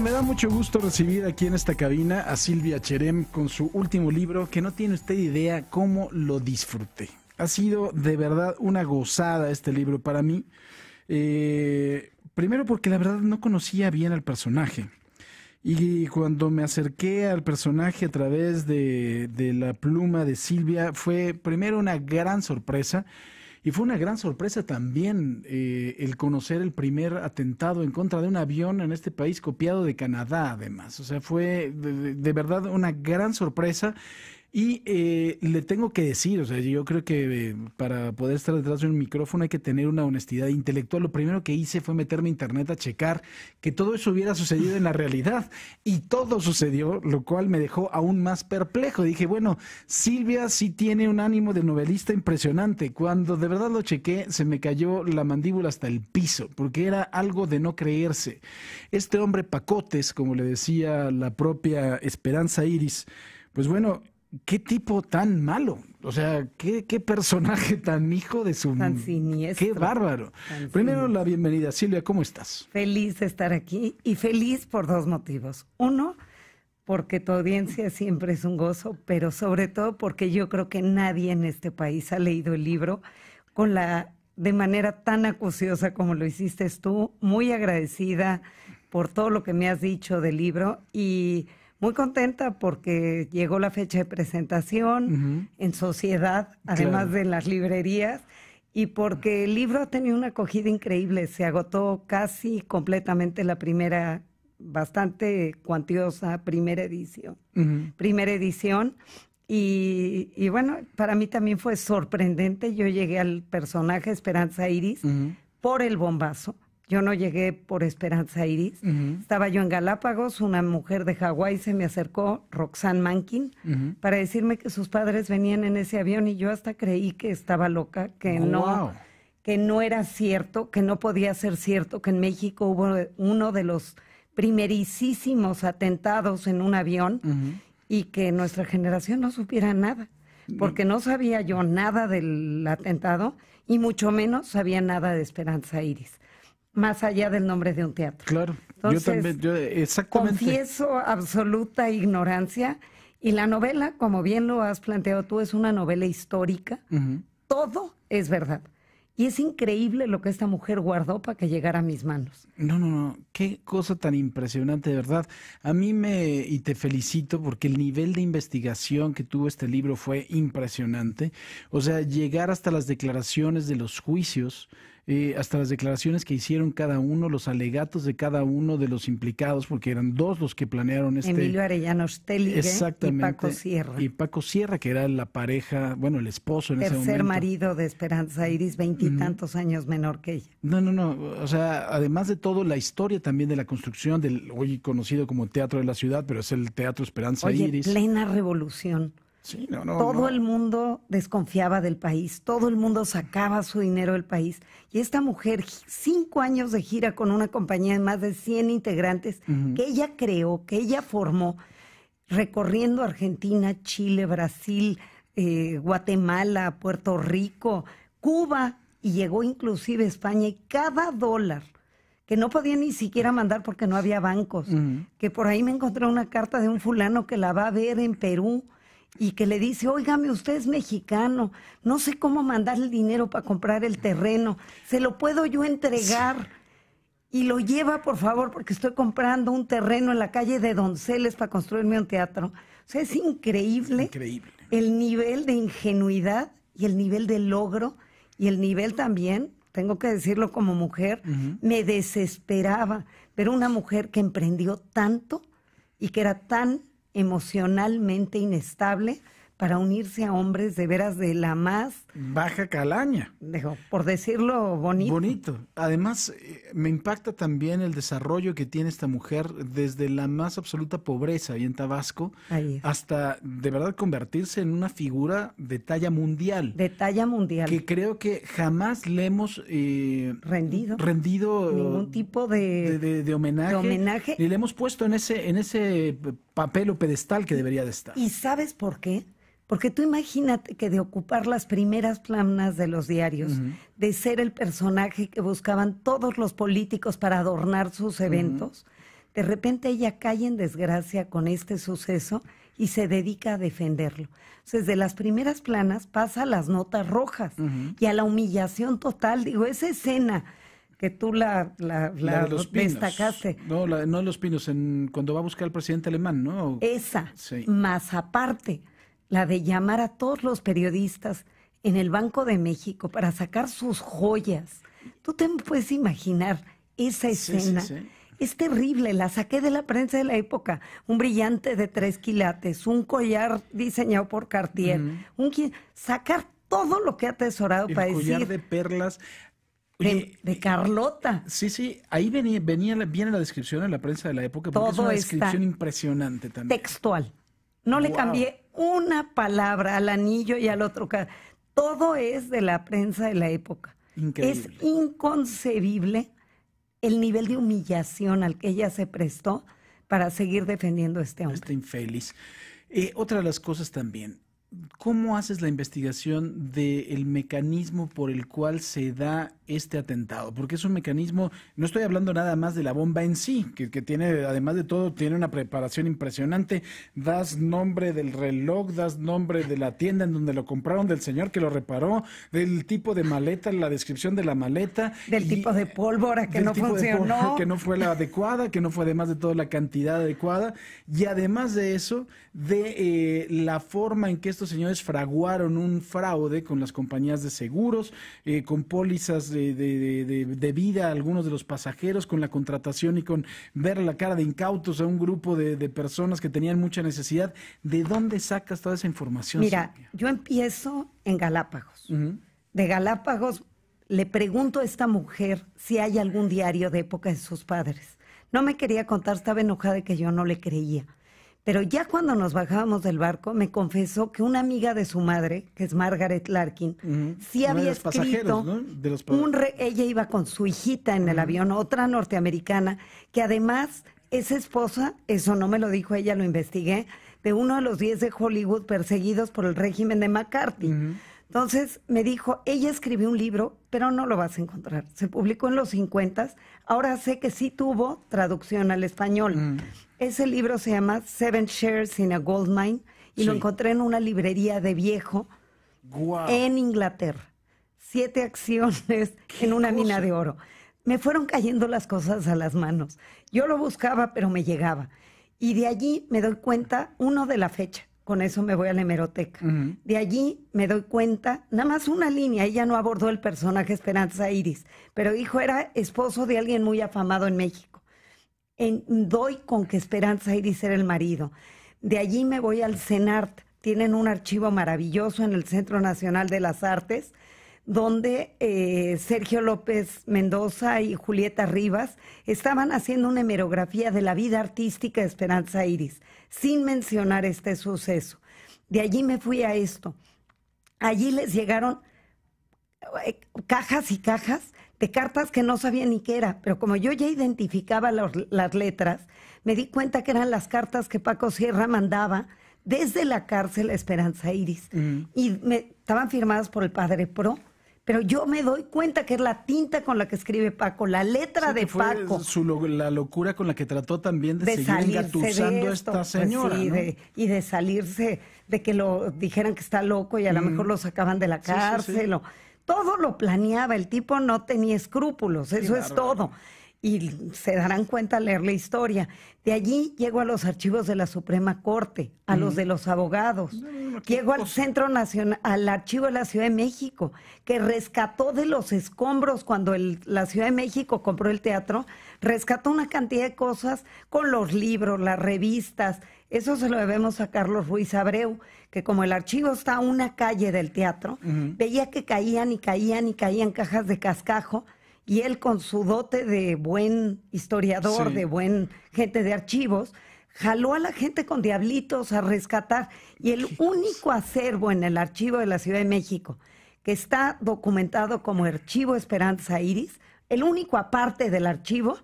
me da mucho gusto recibir aquí en esta cabina a Silvia Cherem con su último libro, que no tiene usted idea cómo lo disfruté. Ha sido de verdad una gozada este libro para mí. Eh, primero porque la verdad no conocía bien al personaje. Y cuando me acerqué al personaje a través de, de la pluma de Silvia, fue primero una gran sorpresa y fue una gran sorpresa también eh, el conocer el primer atentado en contra de un avión en este país copiado de Canadá, además. O sea, fue de, de verdad una gran sorpresa y eh, le tengo que decir, o sea, yo creo que eh, para poder estar detrás de un micrófono hay que tener una honestidad intelectual. Lo primero que hice fue meterme a internet a checar que todo eso hubiera sucedido en la realidad. Y todo sucedió, lo cual me dejó aún más perplejo. Dije, bueno, Silvia sí tiene un ánimo de novelista impresionante. Cuando de verdad lo chequé, se me cayó la mandíbula hasta el piso, porque era algo de no creerse. Este hombre Pacotes, como le decía la propia Esperanza Iris, pues bueno, qué tipo tan malo. O sea, qué, personaje tan hijo de su... Tan siniestro. Qué bárbaro. Primero la bienvenida. Silvia, ¿cómo estás? Feliz de estar aquí y feliz por dos motivos. Uno, porque tu audiencia siempre es un gozo, pero sobre todo porque yo creo que nadie en este país ha leído el libro con la de manera tan acuciosa como lo hiciste tú, muy agradecida por todo lo que me has dicho del libro y muy contenta porque llegó la fecha de presentación en sociedad, además de las librerías, y porque el libro ha tenido una acogida increíble. Se agotó casi completamente la primera, bastante cuantiosa primera edición. Primera edición. Y, bueno, para mí también fue sorprendente. Yo llegué al personaje Esperanza Iris por el bombazo yo no llegué por Esperanza Iris. Estaba yo en Galápagos, una mujer de Hawái se me acercó, Roxanne Mankin, para decirme que sus padres venían en ese avión y yo hasta creí que estaba loca, que no que no era cierto, que no podía ser cierto que en México hubo uno de los primerísimos atentados en un avión y que nuestra generación no supiera nada, porque no sabía yo nada del atentado y mucho menos sabía nada de Esperanza Iris más allá del nombre de un teatro. Claro, yo también, yo exactamente. Confieso absoluta ignorancia y la novela, como bien lo has planteado tú, es una novela histórica. Todo es verdad. Y es increíble lo que esta mujer guardó para que llegara a mis manos. No, no, no, qué cosa tan impresionante, de verdad. A mí me, y te felicito porque el nivel de investigación que tuvo este libro fue impresionante. O sea, llegar hasta las declaraciones de los juicios, eh, hasta las declaraciones que hicieron cada uno, los alegatos de cada uno de los implicados, porque eran dos los que planearon este. Emilio Arellano y Paco Sierra. Y Paco Sierra, que era la pareja, bueno, el esposo en ese momento. marido de Esperanza Iris, veintitantos años menor que ella. No, no, no. O sea, además de todo, la historia también de la construcción del hoy conocido como Teatro de la Ciudad, pero es el Teatro Esperanza Iris. Plena revolución todo el mundo desconfiaba del país, todo el mundo sacaba su dinero del país. Y esta mujer, cinco años de gira con una compañía de más de 100 integrantes que ella creó, que ella formó, recorriendo Argentina, Chile, Brasil, eh, Guatemala, Puerto Rico, Cuba, y llegó inclusive a España y cada dólar que no podía ni siquiera mandar porque no había bancos, que por ahí me encontré una carta de un fulano que la va a ver en Perú, y que le dice, oígame, usted es mexicano, no sé cómo mandar el dinero para comprar el terreno, se lo puedo yo entregar. Y lo lleva, por favor, porque estoy comprando un terreno en la calle de Donceles para construirme un teatro. O sea, es increíble, el nivel de ingenuidad y el nivel de logro y el nivel también, tengo que decirlo como mujer, me desesperaba Pero una mujer que emprendió tanto y que era tan emocionalmente inestable para unirse a hombres de veras de la más... Baja calaña. por decirlo bonito. Bonito. Además, eh, me impacta también el desarrollo que tiene esta mujer desde la más absoluta pobreza y en Tabasco hasta de verdad convertirse en una figura de talla mundial. De talla mundial. Que creo que jamás le hemos... Eh, rendido. Rendido. Ningún tipo de... De, homenaje. De homenaje. Y le hemos puesto en ese, en ese papel o pedestal que debería de estar. ¿Y sabes por qué? Porque tú imagínate que de ocupar las primeras planas de los diarios, de ser el personaje que buscaban todos los políticos para adornar sus eventos, de repente ella cae en desgracia con este suceso y se dedica a defenderlo. Entonces, de las primeras planas pasa a las notas rojas y a la humillación total. Digo, esa escena que tú la, destacaste. No, no los pinos, en, cuando va a buscar al presidente alemán, ¿no? Esa, más aparte la de llamar a todos los periodistas en el Banco de México para sacar sus joyas. Tú te puedes imaginar esa escena. Es terrible, la saqué de la prensa de la época. Un brillante de tres quilates, un collar diseñado por Cartier, un sacar todo lo que ha atesorado el Un collar de perlas. de, eh, Carlota. Sí, sí, ahí venía, venía, viene la descripción en la prensa de la época, porque es una descripción impresionante también. Textual. No le cambié una palabra al anillo y al otro. Todo es de la prensa de la época. Es inconcebible el nivel de humillación al que ella se prestó para seguir defendiendo a este hombre. Está infeliz. Eh, otra de las cosas también, ¿cómo haces la investigación del mecanismo por el cual se da este atentado, porque es un mecanismo, no estoy hablando nada más de la bomba en sí, que, tiene, además de todo, tiene una preparación impresionante, das nombre del reloj, das nombre de la tienda en donde lo compraron, del señor que lo reparó, del tipo de maleta, la descripción de la maleta. Del tipo de pólvora que no funcionó. que no fue la adecuada, que no fue además de todo la cantidad adecuada, y además de eso, de eh, la forma en que estos señores fraguaron un fraude con las compañías de seguros, eh, con pólizas de eh, de, vida a algunos de los pasajeros con la contratación y con ver la cara de incautos a un grupo de, personas que tenían mucha necesidad. ¿De dónde sacas toda esa información? Mira, yo empiezo en Galápagos. De Galápagos le pregunto a esta mujer si hay algún diario de época de sus padres. No me quería contar, estaba enojada de que yo no le creía. Pero ya cuando nos bajábamos del barco, me confesó que una amiga de su madre, que es Margaret Larkin, sí había escrito. un ella iba con su hijita en el avión, otra norteamericana, que además es esposa, eso no me lo dijo ella, lo investigué, de uno de los diez de Hollywood perseguidos por el régimen de McCarthy. Entonces me dijo, ella escribió un libro, pero no lo vas a encontrar. Se publicó en los 50. Ahora sé que sí tuvo traducción al español. Mm. Ese libro se llama Seven Shares in a Gold Mine y lo encontré en una librería de viejo en Inglaterra. Siete acciones en una mina de oro. Me fueron cayendo las cosas a las manos. Yo lo buscaba, pero me llegaba. Y de allí me doy cuenta, uno de la fecha, con eso me voy a la hemeroteca. De allí me doy cuenta, nada más una línea, ella no abordó el personaje Esperanza Iris, pero hijo era esposo de alguien muy afamado en México. En, doy con que Esperanza Iris era el marido. De allí me voy al CENART, tienen un archivo maravilloso en el Centro Nacional de las Artes, donde eh, Sergio López Mendoza y Julieta Rivas estaban haciendo una hemerografía de la vida artística de Esperanza Iris, sin mencionar este suceso. De allí me fui a esto. Allí les llegaron eh, cajas y cajas de cartas que no sabía ni qué era, pero como yo ya identificaba las letras, me di cuenta que eran las cartas que Paco Sierra mandaba desde la cárcel Esperanza Iris. Mm. Y me, estaban firmadas por el padre Pro pero yo me doy cuenta que es la tinta con la que escribe Paco, la letra de Paco. la locura con la que trató también de, seguir engatusando a esta pues señora. y de salirse, de que lo dijeran que está loco y a lo mejor lo sacaban de la cárcel. todo lo planeaba, el tipo no tenía escrúpulos, eso es todo y se darán cuenta al leer la historia. De allí llego a los archivos de la Suprema Corte, a los de los abogados. llego al Centro Nacional, al Archivo de la Ciudad de México, que rescató de los escombros cuando la Ciudad de México compró el teatro, rescató una cantidad de cosas con los libros, las revistas. Eso se lo debemos a Carlos Ruiz Abreu, que como el archivo está a una calle del teatro, veía que caían y caían y caían cajas de cascajo y él con su dote de buen historiador, de buen gente de archivos, jaló a la gente con diablitos a rescatar. Y el único acervo en el archivo de la Ciudad de México que está documentado como Archivo Esperanza Iris, el único aparte del archivo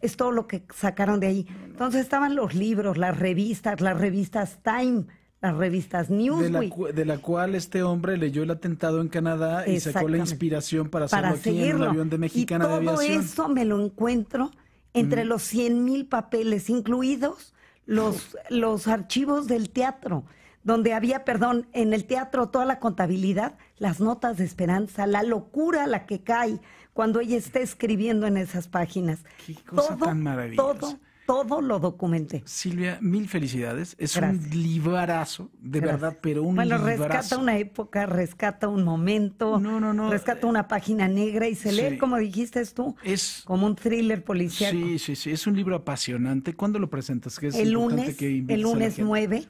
es todo lo que sacaron de ahí. Entonces estaban los libros, las revistas, las revistas Time las revistas Newsweek. De la, cual este hombre leyó el atentado en Canadá y sacó la inspiración para hacerlo para aquí en el avión de Mexicana todo de eso me lo encuentro entre los 100 mil papeles, incluidos los, los archivos del teatro, donde había, perdón, en el teatro toda la contabilidad, las notas de esperanza, la locura la que cae cuando ella está escribiendo en esas páginas. Qué cosa tan maravillosa. Todo todo lo documenté. Silvia, mil felicidades. Es un librazo, de verdad, pero un bueno, rescata una época, rescata un momento, no, no, no. rescata una página negra y se lee, como dijiste tú, es, como un thriller policial. Sí, sí, sí, es un libro apasionante. ¿Cuándo lo presentas? Que es el, lunes, el lunes 9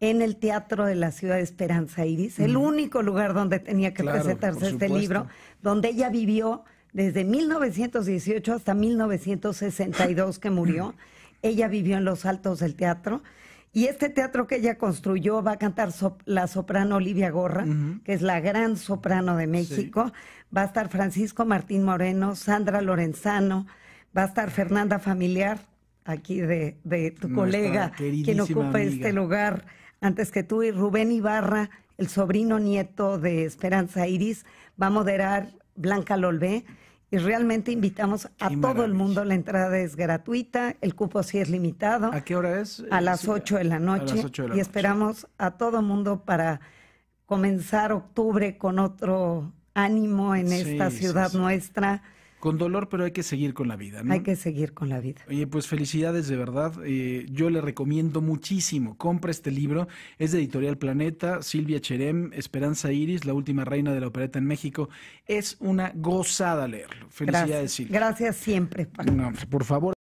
en el Teatro de la Ciudad de Esperanza Iris, el único lugar donde tenía que presentarse este libro, donde ella vivió desde 1918 hasta 1962 que murió. Ella vivió en los altos del teatro. Y este teatro que ella construyó va a cantar la soprano Olivia Gorra, que es la gran soprano de México. Va a estar Francisco Martín Moreno, Sandra Lorenzano, va a estar Fernanda Familiar, aquí de, tu colega, quien ocupa este lugar antes que tú, y Rubén Ibarra, el sobrino nieto de Esperanza Iris, va a moderar Blanca Lolbe Y realmente invitamos a todo el mundo. La entrada es gratuita, el cupo sí es limitado. ¿A qué hora es? A eh, las 8 de la noche. y esperamos a todo el mundo para comenzar octubre con otro ánimo en esta ciudad nuestra con dolor, pero hay que seguir con la vida, ¿no? Hay que seguir con la vida. Oye, pues felicidades de verdad. Eh, yo le recomiendo muchísimo. Compra este libro. Es de Editorial Planeta, Silvia Cherem, Esperanza Iris, la última reina de la opereta en México. Es una gozada leerlo. Felicidades, Gracias. Silvia. Gracias siempre, Paco. por favor.